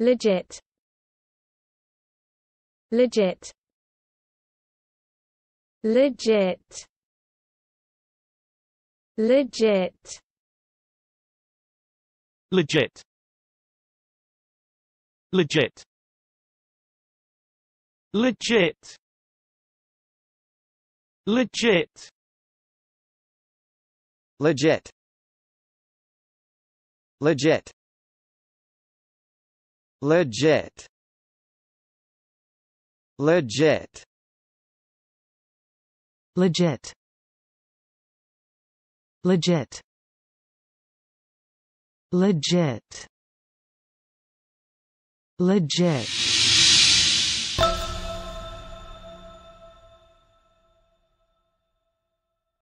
legit legit legit legit legit legit legit legit legit legit Legit Legit Legit Legit Legit Legit